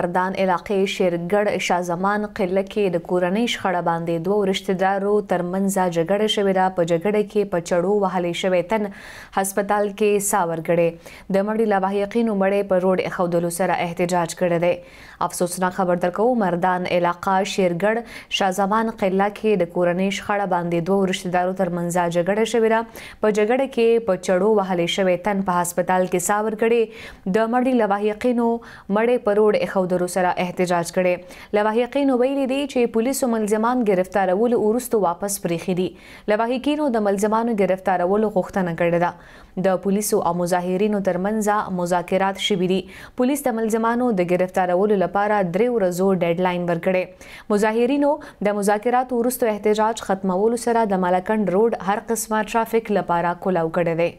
اردان علاقې شیرګړ شاه زمان قله کې د کورنۍ شخړه باندې دوه رشتہدارو ترمنځ جګړه شوې ده په جګړه کې په چړو وهلې شوې تن هسپتال کې ساورګړې د مړي لواحقینو مړې په روډ اخودلو سره احتجاج کړی دی افسوسناک خبر درکو مردان علاقہ شیرګړ شاه زمان قله کې د کورنۍ شخړه باندې دوه رشتہدارو ترمنځ جګړه شوې ده په جګړه کې په چړو وهلې شوې تن په هسپتال کې ساورګړې د مړي لواحقینو مړې په روډ او درو سره احتجاج کړي لواحقینو ویلي دي چې پولیسو ملزمان گرفتارول ورستو واپس پریخي دي لواحقینو د ملزمانو گرفتارول غوښتنه کړې ده د پولیسو او مظاهرینو ترمنځ مذاکرات شوي دي پولیس د ملزمانو د گرفتارولو لپاره درې ورځو ډیډلاین ورکړي مظاهرینو د مذاکرات ورستو احتجاج ختمولو سره د مالکند روډ هر قسمه ټرافیک لپاره کولاو کړی دی